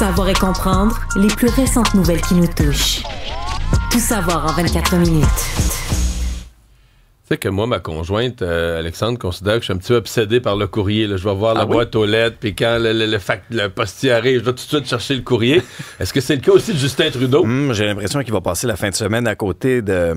savoir et comprendre les plus récentes nouvelles qui nous touchent. Tout savoir en 24 minutes que moi, ma conjointe, euh, Alexandre, considère que je suis un petit peu obsédé par le courrier. Là. Je vais voir la ah boîte aux lettres, puis quand le, le, le, postier arrive, je vais tout de suite chercher le courrier. Est-ce que c'est le cas aussi de Justin Trudeau? Hmm, j'ai l'impression qu'il va passer la fin de semaine à côté de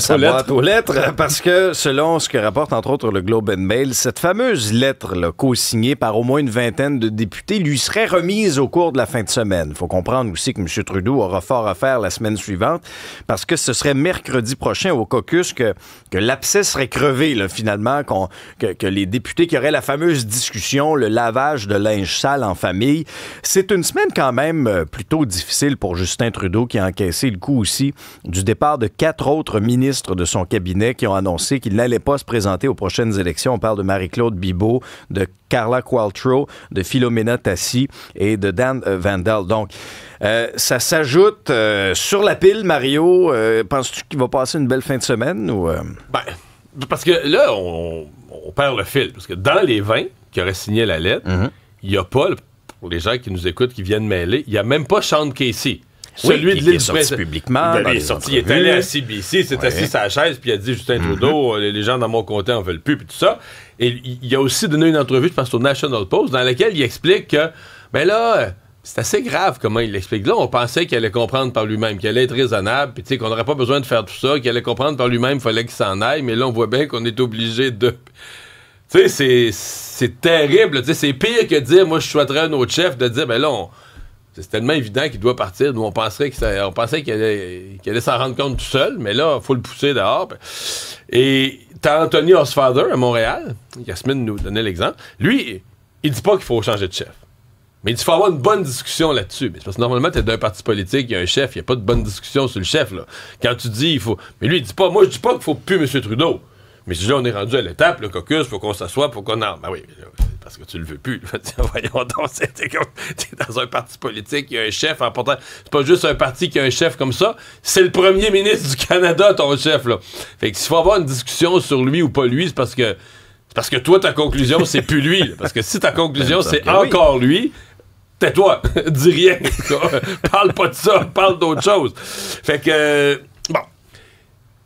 sa boîte, aux, lettres. parce que selon ce que rapporte entre autres le Globe and Mail, cette fameuse lettre co-signée par au moins une vingtaine de députés lui serait remise au cours de la fin de semaine. Il faut comprendre aussi que M. Trudeau aura fort à faire la semaine suivante, parce que ce serait mercredi prochain au caucus que, que l'absence serait crevé, finalement, que, les députés qui auraient la fameuse discussion, le lavage de linge sale en famille. C'est une semaine quand même euh, plutôt difficile pour Justin Trudeau qui a encaissé le coup aussi du départ de quatre autres ministres de son cabinet qui ont annoncé qu'ils n'allaient pas se présenter aux prochaines élections. On parle de Marie-Claude Bibeau, de Carla Qualtrough, de Philomena Tassi et de Dan euh, Vandal. Donc, euh, ça s'ajoute euh, sur la pile, Mario. Penses-tu qu'il va passer une belle fin de semaine ou ben, parce que là, on, perd le fil. Parce que dans les 20 qui auraient signé la lettre, mhm. il n'y a pas, pour les gens qui nous écoutent, qui viennent mêler, il n'y a même pas Sean Casey. Celui de l'île publiquement. Il est sorti, allé à CBC, il s'est assis sa chaise, puis il a dit Justin mhm. Trudeau, les gens dans mon comté en veulent plus, puis tout ça. Et il a aussi donné une entrevue, je pense, au National Post, dans laquelle il explique que, ben là, c'est assez grave comment il l'explique. Là, on pensait qu'il allait comprendre par lui-même, qu'il allait être raisonnable, puis qu'on n'aurait pas besoin de faire tout ça, qu'il allait comprendre par lui-même, il fallait qu'il s'en aille, mais là, on voit bien qu'on est obligé de. Tu sais, c'est terrible. C'est pire que dire, moi, je souhaiterais un autre chef de dire, ben là, c'est tellement évident qu'il doit partir. Nous, on pensait qu'il allait, s'en rendre compte tout seul, mais là, il faut le pousser dehors. Et t'as Anthony Osfather à Montréal. Yasmine nous donnait l'exemple. Lui, il dit pas qu'il faut changer de chef. Mais il dit faut avoir une bonne discussion là-dessus. Mais parce que normalement, t'es d'un parti politique, il y a un chef, il n'y a pas de bonne discussion sur le chef. Là. Quand tu dis il faut. Mais lui, il dit pas, moi je dis pas qu'il faut plus M. Trudeau. Mais si on est rendu à l'étape, le caucus, faut qu'on s'assoie, faut qu'on en. Ben oui, parce que tu le veux plus. Voyons donc, t'es dans un parti politique, il y a un chef important, C'est pas juste un parti qui a un chef comme ça, c'est le premier ministre du Canada, ton chef, là. Fait que s'il faut avoir une discussion sur lui ou pas lui, c'est parce que. Parce que toi, ta conclusion, c'est plus lui. Parce que si ta conclusion, ben, c'est encore lui, tais-toi, dis rien. Parle pas de ça, parle d'autre chose. Fait que.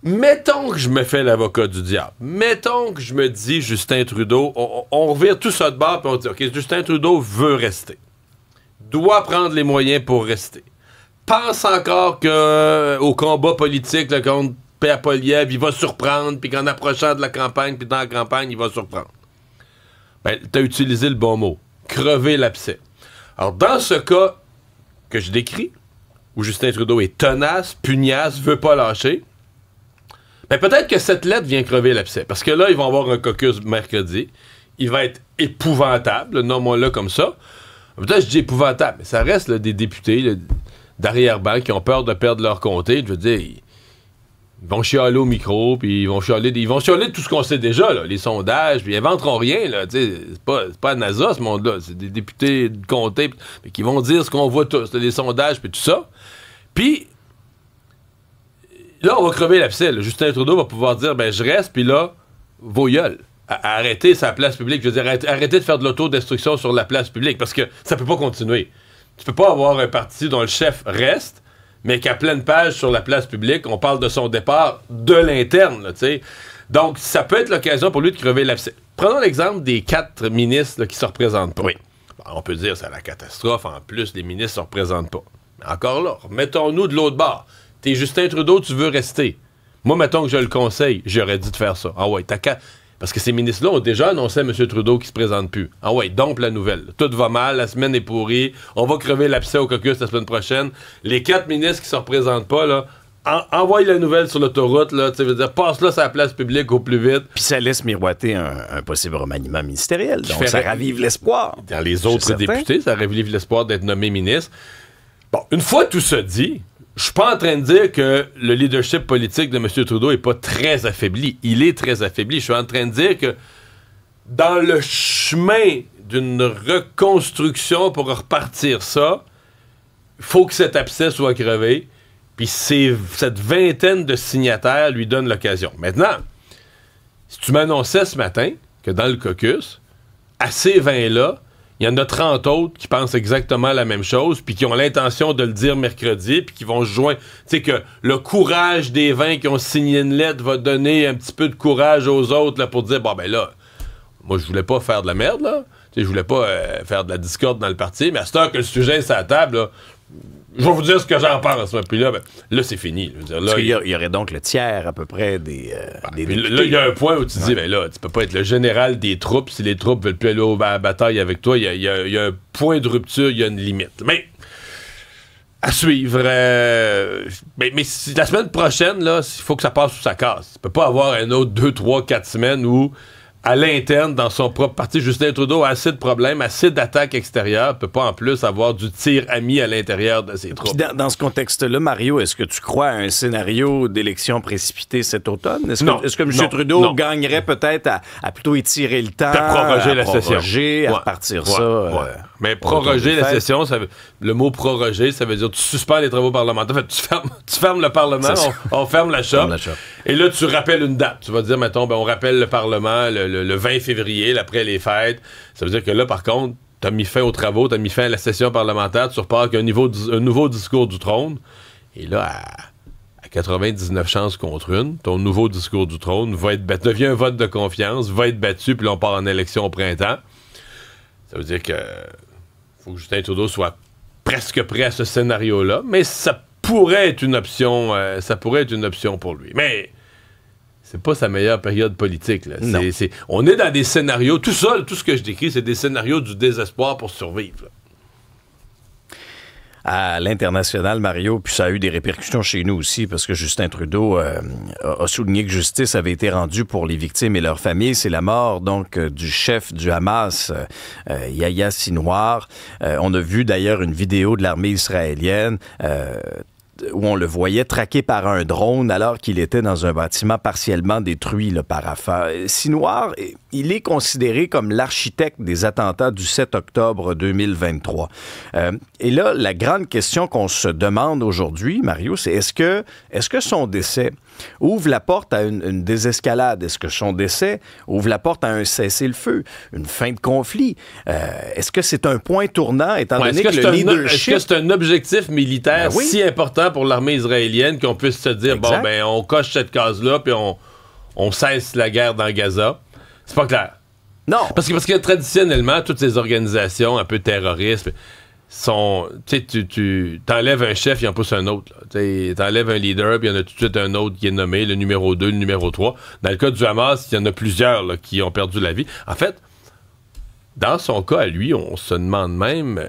Mettons que je me fais l'avocat du diable. Mettons que je me dis, Justin Trudeau, on, on revire tout ça de bord et on dit, OK, Justin Trudeau veut rester. Doit prendre les moyens pour rester. Pense encore que euh, au combat politique le contre Pierre Poliev, il va surprendre, puis qu'en approchant de la campagne, puis dans la campagne, il va surprendre. Ben, t'as utilisé le bon mot. Crever l'abcès. Alors, dans ce cas que je décris, où Justin Trudeau est tenace, pugnace, veut pas lâcher, mais ben, peut-être que cette lettre vient crever l'abcès. Parce que là, ils vont avoir un caucus mercredi. Il va être épouvantable, normalement là, comme ça. Peut-être je dis épouvantable, mais ça reste des députés d'arrière-ban qui ont peur de perdre leur comté. Je veux dire, ils, vont chialer au micro, puis ils vont chialer, ils vont chialer de tout ce qu'on sait déjà, les sondages, puis ils inventeront rien. C'est pas, pas NASA, ce monde-là. C'est des députés de comté qui vont dire ce qu'on voit tous, les sondages, puis tout ça. Puis là, on va crever l'abcès. Justin Trudeau va pouvoir dire ben, je reste, puis là, vos Arrêtez sa place publique. Je veux dire, arrêtez de faire de l'autodestruction sur la place publique parce que ça peut pas continuer. Tu peux pas avoir un parti dont le chef reste, mais qu'à pleine page sur la place publique, on parle de son départ de l'interne, tu sais. Donc, ça peut être l'occasion pour lui de crever l'abcès. Prenons l'exemple des quatre ministres qui se représentent pas. Oui. On peut dire c'est la catastrophe. En plus, les ministres se représentent pas. encore là, mettons nous de l'autre bord. T'es Justin Trudeau, tu veux rester. Moi, mettons que je le conseille, j'aurais dit de faire ça. Ah ouais, t'as qu'à. Parce que ces ministres-là ont déjà annoncé à M. Trudeau qui se présente plus. Ah ouais, donc la nouvelle. Tout va mal, la semaine est pourrie, on va crever l'abcès au caucus la semaine prochaine. Les quatre ministres qui se représentent pas, là, la nouvelle sur l'autoroute, là, tu veux dire, passe-la sur la place publique au plus vite. Puis ça laisse miroiter un, possible remaniement ministériel. donc ça ravive l'espoir. Dans les autres députés, ça ravive l'espoir d'être nommé ministre. Bon, une fois tout ça dit, je suis pas en train de dire que le leadership politique de M. Trudeau est pas très affaibli. Il est très affaibli. Je suis en train de dire que dans le chemin d'une reconstruction pour repartir ça, il faut que cet abcès soit crevé. Puis cette vingtaine de signataires lui donne l'occasion. Maintenant, si tu m'annonçais ce matin que dans le caucus, à ces 20-là, il y en a 30 autres qui pensent exactement la même chose, puis qui ont l'intention de le dire mercredi, puis qui vont se joindre. Tu sais que le courage des 20 qui ont signé une lettre va donner un petit peu de courage aux autres là, pour dire, bon ben là, moi je voulais pas faire de la merde, là. Je voulais pas euh, faire de la discorde dans le parti, mais à ce temps que le sujet est à la table, là, je vais vous dire ce que j'en pense. Puis là, ben, là c'est fini. il... y, aurait donc le tiers à peu près des. Euh, là, il y a un point où tu dis, ben là, tu peux pas être le général des troupes si les troupes veulent plus aller à la bataille avec toi. Il y, a, un point de rupture, il y a une limite. Mais à suivre. Euh, mais, la semaine prochaine, là, il faut que ça passe ou ça casse. Tu peux pas avoir un autre 2, 3, 4 semaines où à l'interne, dans son propre parti, Justin Trudeau a assez de problèmes, assez d'attaques extérieures, peut pas en plus avoir du tir ami à l'intérieur de ses troupes. Dans, ce contexte-là, Mario, est-ce que tu crois à un scénario d'élection précipitée cet automne? Est-ce que, M. Trudeau gagnerait peut-être à, plutôt étirer le temps, à proroger la session, à repartir ça? Euh, Mais proroger la session, le mot proroger, ça veut dire tu suspends les travaux parlementaires. fait, tu fermes, tu fermes le Parlement, on, ferme la chambre. et là, tu rappelles une date. Tu vas dire, mettons, ben, on rappelle le Parlement, le le, 20 février, après les fêtes. Ça veut dire que là, par contre, t'as mis fin aux travaux, t'as mis fin à la session parlementaire, tu repars avec un, nouveau discours du trône. Et là, à, 99 chances contre une, ton nouveau discours du trône va être battu, devient un vote de confiance, va être battu, puis là, on part en élection au printemps. Ça veut dire que faut que Justin Trudeau soit presque prêt à ce scénario-là, mais ça pourrait être une option, euh, ça pourrait être une option pour lui. Mais c'est pas sa meilleure période politique. on est dans des scénarios, tout ça, tout ce que je décris, c'est des scénarios du désespoir pour survivre. à l'international, Mario, puis ça a eu des répercussions chez nous aussi, parce que Justin Trudeau euh, a souligné que justice avait été rendue pour les victimes et leurs familles. C'est la mort, donc, euh, du chef du Hamas, euh, Yahya Sinoir. on a vu d'ailleurs une vidéo de l'armée israélienne où on le voyait traqué par un drone alors qu'il était dans un bâtiment partiellement détruit le paraffin. Euh, si noir et il est considéré comme l'architecte des attentats du 7 octobre 2023. Euh, et là, la grande question qu'on se demande aujourd'hui, Mario, c'est est-ce que, est-ce que son décès ouvre la porte à une, désescalade? Est-ce que son décès ouvre la porte à un cessez-le-feu, une fin de conflit? Euh, est-ce que c'est un point tournant, étant donné que, le leadership... Est-ce que c'est un objectif militaire ben si important pour l'armée israélienne qu'on puisse se dire, bon, ben, on coche cette case-là, puis on, on cesse la guerre dans Gaza? C'est pas clair. Non. Parce que, parce que traditionnellement, toutes ces organisations un peu terroristes sont. Tu sais, tu t'enlèves un chef, il en pousse un autre. Tu t'enlèves un leader, puis il y en a tout de suite un autre qui est nommé, le numéro 2, le numéro 3. Dans le cas du Hamas, il y en a plusieurs qui ont perdu la vie. En fait, dans son cas à lui, on se demande même. Euh,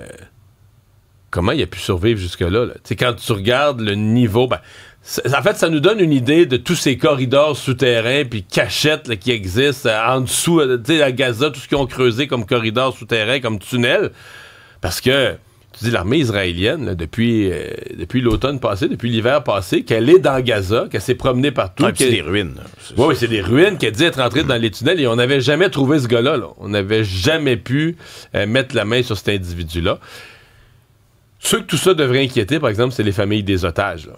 comment il a pu survivre jusque-là. sais, Quand tu regardes le niveau, ben, en fait, ça nous donne une idée de tous ces corridors souterrains puis cachettes qui existent euh, en dessous, euh, tu sais, à Gaza, tout ce qu'ils ont creusé comme corridors souterrains, comme tunnels. Parce que, tu dis, l'armée israélienne, euh, depuis, l'automne passé, depuis l'hiver passé, qu'elle est dans Gaza, qu'elle s'est promenée partout. Ah, c'est des ruines. Oui, c'est des ruines qu'elle dit être entrée dans les tunnels et on n'avait jamais trouvé ce gars-là. Là. On n'avait jamais pu mettre la main sur cet individu-là. Ceux que tout ça devrait inquiéter, par exemple, c'est les familles des otages.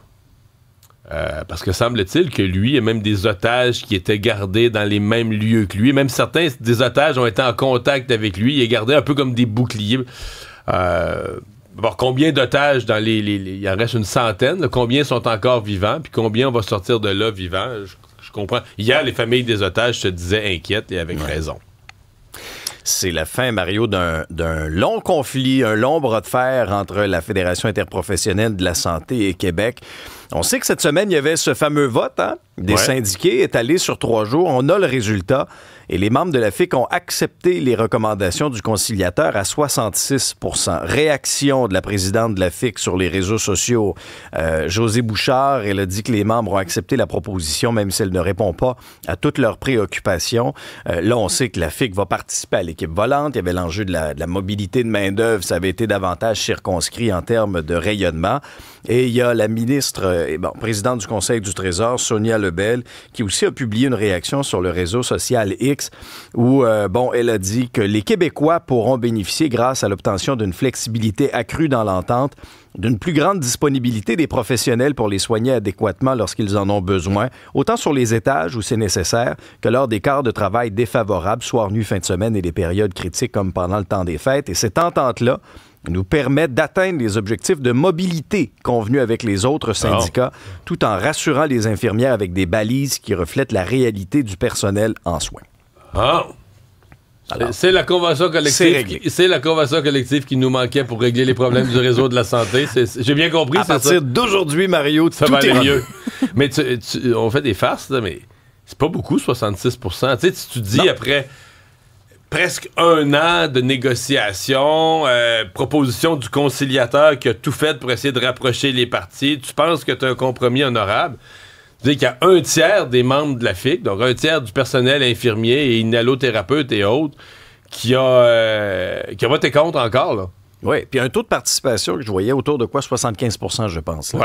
Euh, parce que semble-t-il que lui, il a même des otages qui étaient gardés dans les mêmes lieux que lui. Même certains des otages ont été en contact avec lui. Il est gardé un peu comme des boucliers. Euh, combien d'otages dans les, les, Il en reste une centaine. Combien sont encore vivants? Puis combien on va sortir de là vivants? Je, comprends. Hier, les familles des otages se disaient inquiètes et avec raison. C'est la fin, Mario, d'un long conflit, un long bras de fer entre la Fédération interprofessionnelle de la santé et Québec. On sait que cette semaine, il y avait ce fameux vote hein? des syndiqués syndiqués étalé sur trois jours. On a le résultat. Et les membres de la FIC ont accepté les recommandations du conciliateur à 66 Réaction de la présidente de la FIC sur les réseaux sociaux, euh, José Bouchard, elle a dit que les membres ont accepté la proposition, même si elle ne répond pas à toutes leurs préoccupations. Euh, là, on sait que la FIC va participer à l'équipe volante. Il y avait l'enjeu de la, mobilité de main-d'œuvre. Ça avait été davantage circonscrit en termes de rayonnement. Et il y a la ministre, euh, présidente du Conseil du Trésor, Sonia Lebel, qui aussi a publié une réaction sur le réseau social X où, euh, bon, elle a dit que les Québécois pourront bénéficier, grâce à l'obtention d'une flexibilité accrue dans l'entente, d'une plus grande disponibilité des professionnels pour les soigner adéquatement lorsqu'ils en ont besoin, autant sur les étages où c'est nécessaire que lors des quarts de travail défavorables, soir, nuit, fin de semaine et des périodes critiques comme pendant le temps des fêtes. Et cette entente-là nous permet d'atteindre les objectifs de mobilité convenus avec les autres ah. syndicats, tout en rassurant les infirmières avec des balises qui reflètent la réalité du personnel en soins. Ah. C'est la convention collective. C'est la convention collective qui nous manquait pour régler les problèmes du réseau de la santé. J'ai bien compris. À partir d'aujourd'hui, Mario, ça va mieux. mais on fait des farces, mais c'est pas beaucoup, 66 Tu sais, tu, dis après presque un an de négociations, euh, proposition du conciliateur qui a tout fait pour essayer de rapprocher les parties, tu penses que tu as un compromis honorable cest à qu'il y a un tiers des membres de la FIC, donc un tiers du personnel infirmier et inhalothérapeute et autres, qui a, euh, qui a voté contre encore. Là. Oui, puis un taux de participation que je voyais autour de quoi 75 je pense.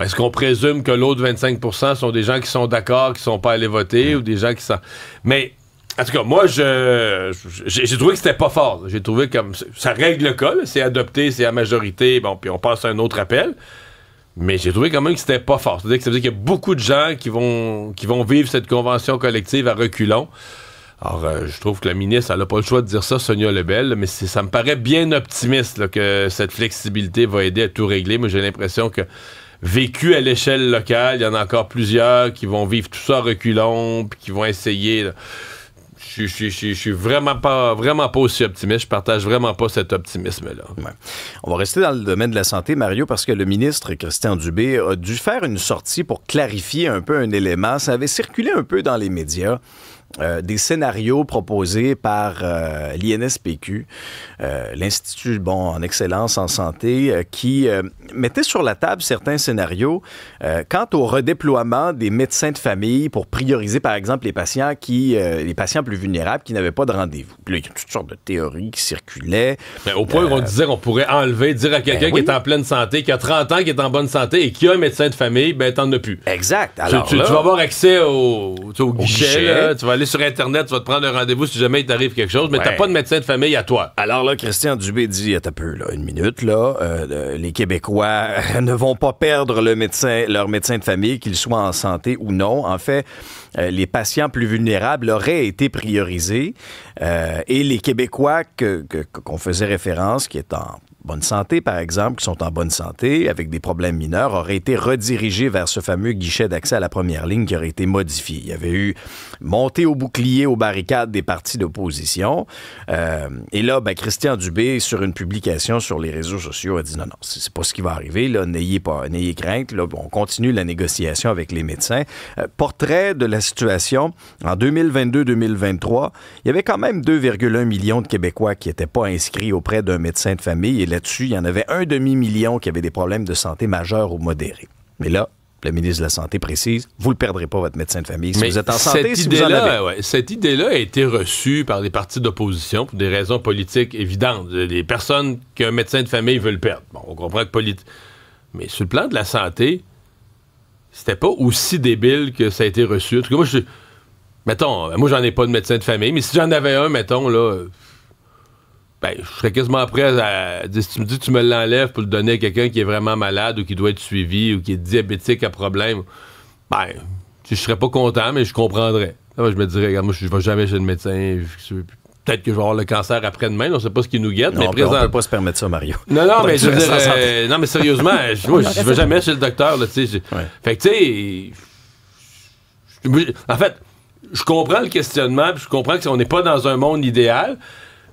est-ce qu'on présume que l'autre 25 sont des gens qui sont d'accord, qui sont pas allés voter mm. ou des gens qui sont. Mais en tout cas, moi, je j'ai trouvé que c'était pas fort. J'ai trouvé comme ça règle le cas. C'est adopté, c'est à majorité. Bon, puis on passe à un autre appel. Mais j'ai trouvé quand même que c'était pas fort. C'est-à-dire que ça veut dire qu'il y a beaucoup de gens qui vont, qui vont vivre cette convention collective à reculons. Alors, euh, je trouve que la ministre, elle n'a pas le choix de dire ça, Sonia Lebel, mais ça me paraît bien optimiste que cette flexibilité va aider à tout régler. Mais j'ai l'impression que vécu à l'échelle locale, il y en a encore plusieurs qui vont vivre tout ça à reculons, puis qui vont essayer. Je, suis vraiment pas, vraiment pas aussi optimiste. Je partage vraiment pas cet optimisme-là. On va rester dans le domaine de la santé, Mario, parce que le ministre Christian Dubé a dû faire une sortie pour clarifier un peu un élément. Ça avait circulé un peu dans les médias. Euh, des scénarios proposés par euh, l'INSPQ, euh, l'Institut bon, en excellence en santé, qui mettait sur la table certains scénarios quant au redéploiement des médecins de famille pour prioriser, par exemple, les patients, qui, les patients plus vulnérables qui n'avaient pas de rendez-vous. il y a toutes sortes de théories qui circulaient. Ben, au point où on disait qu'on pourrait enlever, dire à ben quelqu'un qui est en pleine santé, qui a 30 ans, qui est en bonne santé et qui a un médecin de famille, ben t'en as plus. Exact. Alors, tu, vas avoir accès au, guichet, tu vas sur Internet, tu vas te prendre un rendez-vous si jamais il t'arrive quelque chose, mais t'as pas de médecin de famille à toi. Alors là, Christian Dubé dit, un peu, là, une minute, là, euh, les Québécois ne vont pas perdre le médecin, leur médecin de famille, qu'ils soient en santé ou non. En fait, euh, les patients plus vulnérables auraient été priorisés euh, et les Québécois qu'on que, faisait référence, qui est en bonne santé, par exemple, qui sont en bonne santé, avec des problèmes mineurs, auraient été redirigés vers ce fameux guichet d'accès à la première ligne qui aurait été modifié. Il y avait eu monter au bouclier aux barricades des partis d'opposition. Euh, et là, ben, Christian Dubé, sur une publication sur les réseaux sociaux, a dit non, non, c'est pas ce qui va arriver, là, n'ayez pas, n'ayez crainte, on continue la négociation avec les médecins. Euh, portrait de la situation en 2022-2023, il y avait quand même 2,1 millions de Québécois qui n'étaient pas inscrits auprès d'un médecin de famille, et là-dessus, il y en avait un demi-million qui avaient des problèmes de santé majeurs ou modérés. Mais là, le ministre de la Santé précise, vous ne perdrez pas, votre médecin de famille. Si Mais vous êtes en santé, si vous en cette idée-là a été reçue par des partis d'opposition pour des raisons politiques évidentes. Des personnes qu'un médecin de famille veut le perdre. Bon, on comprend que politique. Mais sur le plan de la santé, c'était pas aussi débile que ça a été reçu. En tout cas, moi, je Mettons, moi, j'en ai pas de médecin de famille, mais si j'en avais un, mettons, là, ben, je serais quasiment prêt à dire, si tu me dis que tu me l'enlèves pour le donner à quelqu'un qui est vraiment malade ou qui doit être suivi ou qui est diabétique à problème, ben, je serais pas content, mais je comprendrais. je me dirais, regarde, moi, je vais jamais chez le médecin. Peut-être que je vais avoir le cancer après-demain, on sait pas ce qui nous guette, non, on ne peut pas se permettre ça, Mario. Non, non, mais euh, non, mais sérieusement, je ne vais jamais chez le docteur, Fait tu en fait, je comprends le questionnement, puis je comprends qu'on n'est pas dans un monde idéal,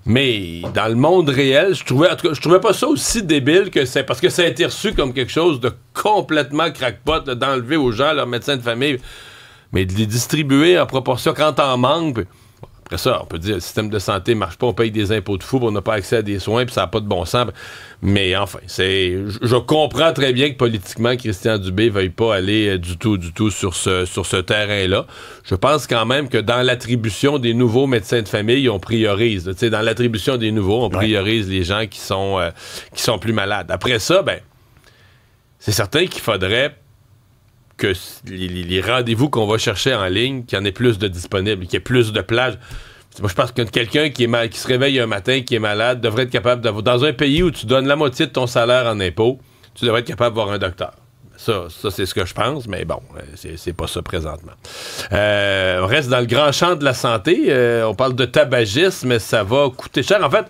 mais dans le monde réel, je trouvais, trouvais pas ça aussi débile que c'est parce que ça a été reçu comme quelque chose de complètement crackpot d'enlever aux gens leur médecin de famille, mais de les distribuer en proportion quand en manques. Après ça, on peut dire le système de santé ne marche pas, on paye des impôts de fou, on n'a pas accès à des soins, puis ça n'a pas de bon sens. Mais enfin, c'est, je comprends très bien que politiquement, Christian Dubé veuille pas aller euh, du tout, du tout sur ce, sur ce terrain-là. Je pense quand même que dans l'attribution des nouveaux médecins de famille, on priorise. dans l'attribution des nouveaux, on priorise les gens qui sont, euh, qui sont plus malades. Après ça, ben, c'est certain qu'il faudrait que les, rendez-vous qu'on va chercher en ligne, qu'il y en ait plus de disponibles, qu'il y ait plus de plages. Moi, je pense que quelqu'un qui, est qui se réveille un matin, qui est malade, devrait être capable d'avoir. Dans un pays où tu donnes la moitié de ton salaire en impôts, tu devrais être capable d'avoir un docteur. Ça, c'est ce que je pense, mais bon, euh, c'est pas ça présentement. Euh, on reste dans le grand champ de la santé. Euh, on parle de tabagisme, mais ça va coûter cher. En fait,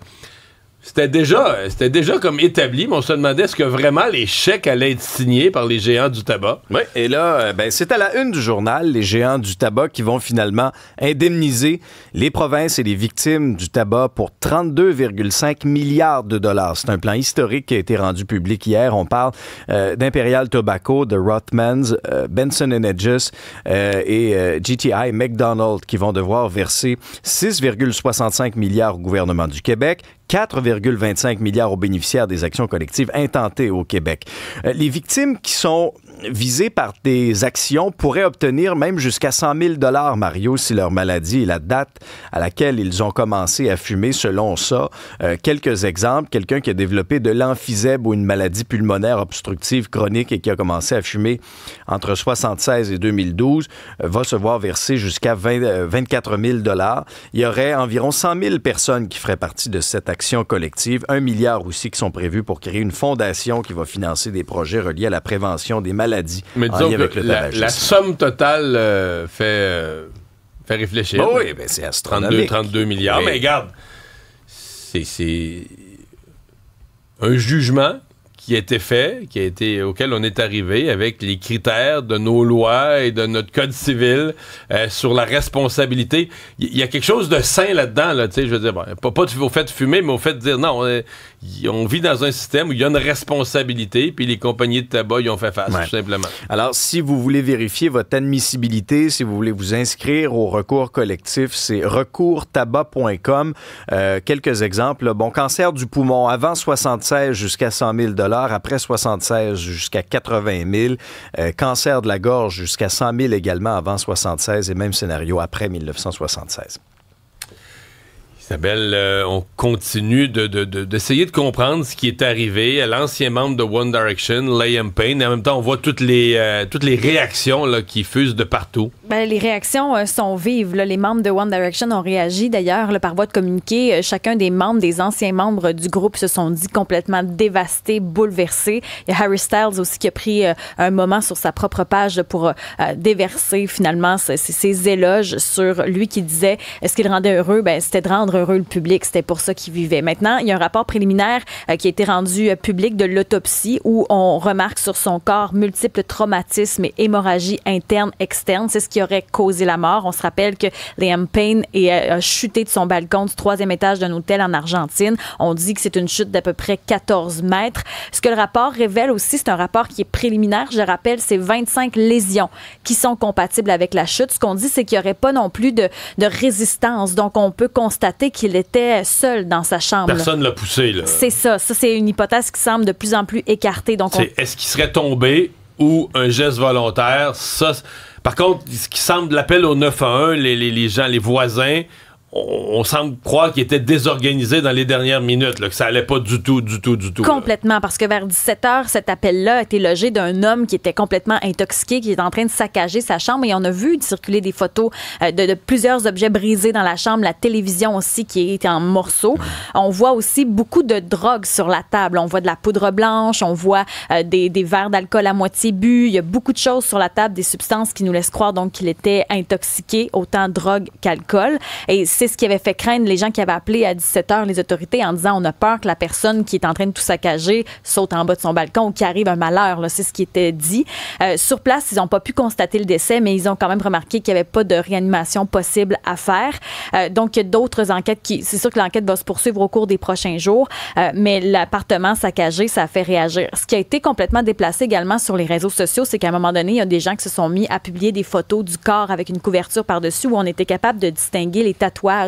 c'était déjà, c'était déjà comme établi, mais on se demandait est-ce que vraiment les chèques allaient être signés par les géants du tabac. Oui, et là, euh, ben, c'est à la une du journal, les géants du tabac qui vont finalement indemniser les provinces et les victimes du tabac pour 32,5 milliards de dollars. C'est un plan historique qui a été rendu public hier. On parle euh, d'Imperial Tobacco, de Rothmans, euh, Benson Edges et GTI McDonald qui vont devoir verser 6,65 milliards au gouvernement du Québec, 4, 1,25 milliard aux bénéficiaires des actions collectives intentées au Québec. Euh, les victimes qui sont visés par des actions pourraient obtenir même jusqu'à 100 000 dollars, Mario, si leur maladie et la date à laquelle ils ont commencé à fumer, selon ça. Euh, quelques exemples, quelqu'un qui a développé de l'emphysème ou une maladie pulmonaire obstructive chronique et qui a commencé à fumer entre 1976 et 2012 euh, va se voir verser jusqu'à 24 000 euh, dollars. Il y aurait environ 100 000 personnes qui feraient partie de cette action collective, un milliard aussi qui sont prévus pour créer une fondation qui va financer des projets reliés à la prévention des maladies maladie Mais que la, somme totale euh, euh, fait, réfléchir. Bah oui, ben c'est astronomique. 32, 32 milliards. Mais regarde, c'est un jugement qui a été fait, qui a été auquel on est arrivé avec les critères de nos lois et de notre code civil euh, sur la responsabilité. Il y, a quelque chose de sain là-dedans, là, tu sais, je veux dire, pas, pas, au fait de fumer, mais au fait de dire non, on vit dans un système où il y a une responsabilité, puis les compagnies de tabac y ont fait face, tout simplement. Alors, si vous voulez vérifier votre admissibilité, si vous voulez vous inscrire au recours collectif, c'est recourstabac.com. Euh, quelques exemples. Bon, cancer du poumon, avant 76 jusqu'à 100 000 après 76 jusqu'à 80 000 euh, Cancer de la gorge jusqu'à 100 000 également avant 76 et même scénario après 1976. Euh, on continue d'essayer de, comprendre ce qui est arrivé à l'ancien membre de One Direction, Liam Payne. en même temps, on voit toutes les, euh, réactions qui fusent de partout. Ben, les réactions euh, sont vives. Les membres de One Direction ont réagi. D'ailleurs, par voie de communiqué, chacun des membres, des anciens membres du groupe se sont dit complètement dévastés, bouleversés. Il y a Harry Styles aussi qui a pris un moment sur sa propre page pour déverser finalement ses, éloges sur lui qui disait, est-ce qu'il rendait heureux? Ben, c'était de rendre heureux le public. C'était pour ça qu'il vivait. Maintenant, il y a un rapport préliminaire euh, qui a été rendu euh, public de l'autopsie où on remarque sur son corps multiples traumatismes et hémorragies internes, externes. C'est ce qui aurait causé la mort. On se rappelle que Liam Payne est euh, chuté de son balcon du troisième étage d'un hôtel en Argentine. On dit que c'est une chute d'à peu près 14 mètres. Ce que le rapport révèle aussi, c'est un rapport qui est préliminaire. Je rappelle, c'est 25 lésions qui sont compatibles avec la chute. Ce qu'on dit, c'est qu'il n'y aurait pas non plus de, de résistance. Donc, on peut constater qu'il était seul dans sa chambre. Personne l'a poussé, C'est ça. c'est une hypothèse qui semble de plus en plus écartée. Donc, Est-ce qu'il serait tombé ou un geste volontaire? par contre, ce qui semble l'appel au 91, les, les, les gens, les voisins, on, semble croire qu'il était désorganisé dans les dernières minutes, là, que ça allait pas du tout, du tout, du tout. Complètement, parce que vers 17 h, cet appel-là a été logé d'un homme qui était complètement intoxiqué, qui est en train de saccager sa chambre. Et on a vu circuler des photos euh, de, plusieurs objets brisés dans la chambre, la télévision aussi qui était en morceaux. On voit aussi beaucoup de drogues sur la table. On voit de la poudre blanche, on voit euh, des, des verres d'alcool à moitié bu. Il y a beaucoup de choses sur la table, des substances qui nous laissent croire donc qu'il était intoxiqué, autant drogue qu'alcool. Et c'est ce qui avait fait craindre les gens qui avaient appelé à 17 h les autorités en disant on a peur que la personne qui est en train de tout saccager saute en bas de son balcon ou qu'il arrive un malheur. C'est ce qui était dit. Euh, sur place, ils n'ont pas pu constater le décès, mais ils ont quand même remarqué qu'il n'y avait pas de réanimation possible à faire. Euh, donc, il y a d'autres enquêtes qui. C'est sûr que l'enquête va se poursuivre au cours des prochains jours, euh, mais l'appartement saccagé, ça a fait réagir. Ce qui a été complètement déplacé également sur les réseaux sociaux, c'est qu'à un moment donné, il y a des gens qui se sont mis à publier des photos du corps avec une couverture par-dessus où on était capable de distinguer les tatouages ah,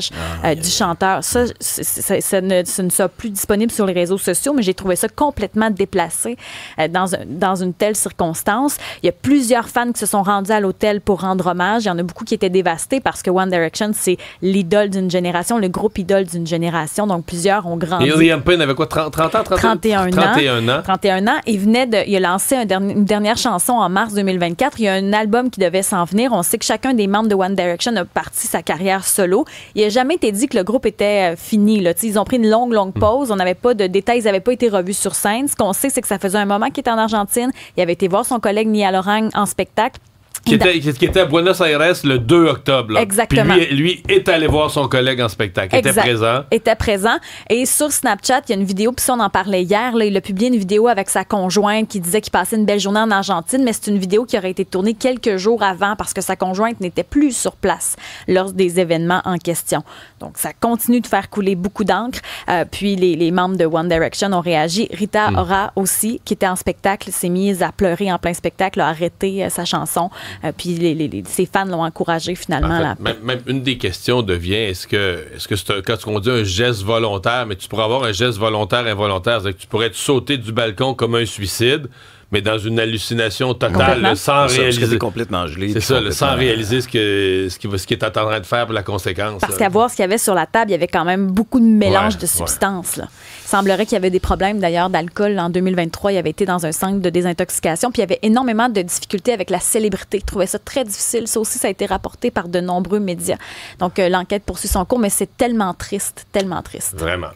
euh, du chanteur. Ça, ça, ne, ne sera plus disponible sur les réseaux sociaux, mais j'ai trouvé ça complètement déplacé euh, dans, dans une telle circonstance. Il y a plusieurs fans qui se sont rendus à l'hôtel pour rendre hommage. Il y en a beaucoup qui étaient dévastés parce que One Direction, c'est l'idole d'une génération, le groupe idole d'une génération. Donc, plusieurs ont grandi. Liam avait quoi, 30, ans? 31, ans. ans. Il venait de, il a lancé un une dernière chanson en mars 2024. Il y a un album qui devait s'en venir. On sait que chacun des membres de One Direction a parti sa carrière solo il n'a jamais été dit que le groupe était euh, fini. Là. Ils ont pris une longue, longue mm. pause. On n'avait pas de détails, ils n'avaient pas été revus sur scène. Ce qu'on sait, c'est que ça faisait un moment qu'il était en Argentine. Il avait été voir son collègue Nia Lorang en spectacle. Qui était, à Buenos Aires le 2 octobre. Exactement. Puis lui, est allé voir son collègue en spectacle. était présent. était présent. Et sur Snapchat, il y a une vidéo, puis ça, on en parlait hier, là, il a publié une vidéo avec sa conjointe qui disait qu'il passait une belle journée en Argentine, mais c'est une vidéo qui aurait été tournée quelques jours avant parce que sa conjointe n'était plus sur place lors des événements en question. Donc, ça continue de faire couler beaucoup d'encre. Euh, puis les, membres de One Direction ont réagi. Rita hmm. Ora aussi, qui était en spectacle, s'est mise à pleurer en plein spectacle, a arrêté euh, sa chanson. Euh, puis les, ses fans l'ont encouragé finalement. là. Même, une des questions devient est-ce que est-ce que c'est quand dit un geste volontaire, mais tu pourrais avoir un geste volontaire involontaire, c'est-à-dire que tu pourrais te sauter du balcon comme un suicide mais dans une hallucination totale, sans réaliser. complètement C'est ça, sans réaliser ce, que, ce, qui, est en train de faire pour la conséquence. Parce qu'à voir ce qu'il y avait sur la table, il y avait quand même beaucoup de mélange de substances. Là semblerait qu'il y avait des problèmes d'ailleurs d'alcool en 2023. Il avait été dans un centre de désintoxication, puis il y avait énormément de difficultés avec la célébrité. Il trouvait ça très difficile. Ça aussi, ça a été rapporté par de nombreux médias. Donc, euh, l'enquête poursuit son cours, mais c'est tellement triste, tellement triste. Vraiment.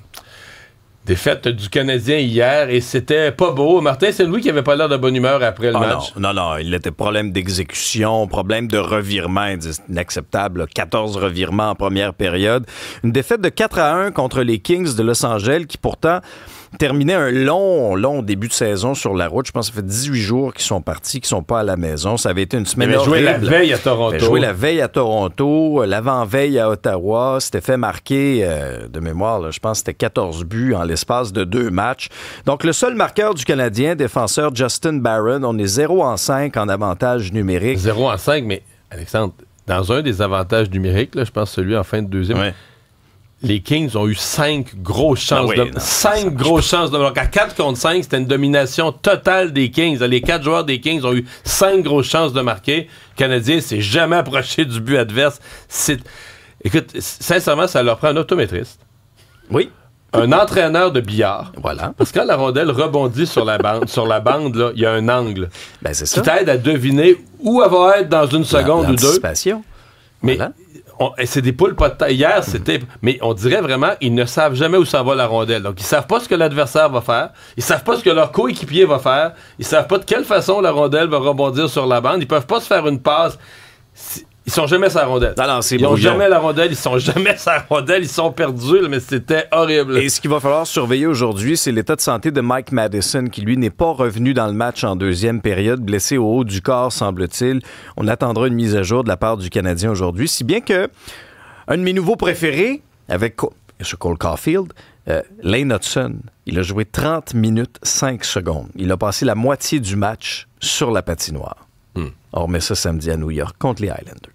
Défaite du Canadien hier et c'était pas beau. Martin c'est louis qui avait pas l'air de bonne humeur après le ah, match. Non, non, non, il était problème d'exécution, problème de revirement, inacceptable. 14 revirements en première période. Une défaite de 4 à 1 contre les Kings de Los Angeles qui pourtant terminer un long, long début de saison sur la route. Je pense que ça fait 18 jours qu'ils sont partis, qu'ils ne sont pas à la maison. Ça avait été une semaine horrible. Joué la veille à Toronto. Joué la veille à Toronto, l'avant-veille à Ottawa. C'était fait marquer, euh, de mémoire, je pense que c'était 14 buts en l'espace de deux matchs. Donc, le seul marqueur du Canadien, défenseur Justin Barron, on est 0 en 5 en avantage numérique. 0 en 5, mais Alexandre, dans un des avantages numériques, je pense celui en fin de deuxième les Kings ont eu cinq grosses ah chances. de, cinq grosses chances. De, donc à 4 contre 5, c'était une domination totale des Kings. Les quatre joueurs des Kings ont eu cinq grosses chances de marquer. Le Canadien s'est jamais approché du but adverse. Écoute, sincèrement, ça leur prend un autométriste. Oui. Un entraîneur de billard. Voilà. Parce que quand la rondelle rebondit sur la bande, sur la bande, il y a un angle. Ben, c'est Qui t'aide à deviner où elle va être dans une seconde ou deux. Mais voilà c'est des poules pas de taille. Hier, mhm. c'était. Mais on dirait vraiment, ils ne savent jamais où ça va la rondelle. Donc, ils savent pas ce que l'adversaire va faire. Ils savent pas ce que leur coéquipier va faire. Ils savent pas de quelle façon la rondelle va rebondir sur la bande. Ils peuvent pas se faire une passe. Ils sont jamais sa rondelle. ils ont jamais la rondelle, ils sont jamais sa rondelle, ils sont perdus, mais c'était horrible. Et ce qu'il va falloir surveiller aujourd'hui, c'est l'état de santé de Mike Madison, qui lui n'est pas revenu dans le match en deuxième période, blessé au haut du corps, semble-t-il. On attendra une mise à jour de la part du Canadien aujourd'hui, si bien que un de mes nouveaux préférés, avec Cole Caulfield, euh, Lane Hudson, il a joué 30 minutes 5 secondes. Il a passé la moitié du match sur la patinoire. Or, hmm. On remet ça samedi à New York contre les Islanders.